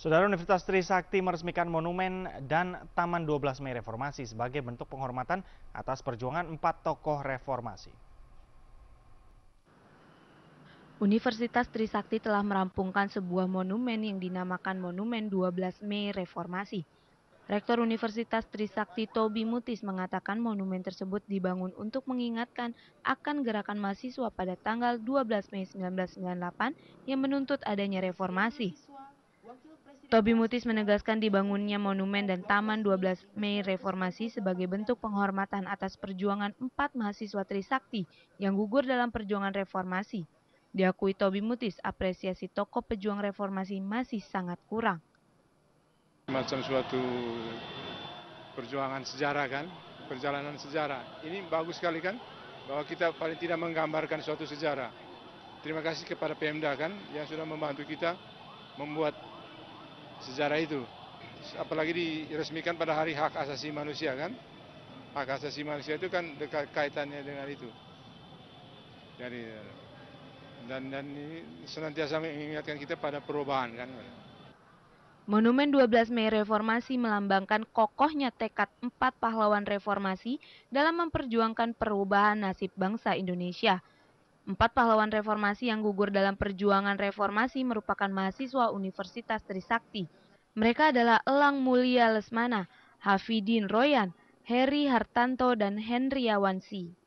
Saudara Universitas Trisakti meresmikan monumen dan Taman 12 Mei Reformasi sebagai bentuk penghormatan atas perjuangan empat tokoh reformasi. Universitas Trisakti telah merampungkan sebuah monumen yang dinamakan Monumen 12 Mei Reformasi. Rektor Universitas Trisakti Tobi Mutis mengatakan monumen tersebut dibangun untuk mengingatkan akan gerakan mahasiswa pada tanggal 12 Mei 1998 yang menuntut adanya reformasi. Tobi Mutis menegaskan dibangunnya monumen dan taman 12 Mei Reformasi sebagai bentuk penghormatan atas perjuangan empat mahasiswa Trisakti yang gugur dalam perjuangan reformasi. Diakui Tobi Mutis, apresiasi tokoh pejuang reformasi masih sangat kurang. Macam suatu perjuangan sejarah kan, perjalanan sejarah. Ini bagus sekali kan, bahwa kita paling tidak menggambarkan suatu sejarah. Terima kasih kepada Pemda kan, yang sudah membantu kita membuat sejarah itu. Apalagi diresmikan pada hari hak asasi manusia kan. Hak asasi manusia itu kan dekat kaitannya dengan itu. Jadi dan dan ini senantiasa mengingatkan kita pada perubahan kan. Monumen 12 Mei Reformasi melambangkan kokohnya tekad empat pahlawan reformasi dalam memperjuangkan perubahan nasib bangsa Indonesia. Empat pahlawan reformasi yang gugur dalam perjuangan reformasi merupakan mahasiswa Universitas Trisakti. Mereka adalah Elang Mulia Lesmana, Hafidin Royan, Heri Hartanto, dan Henry Awansi.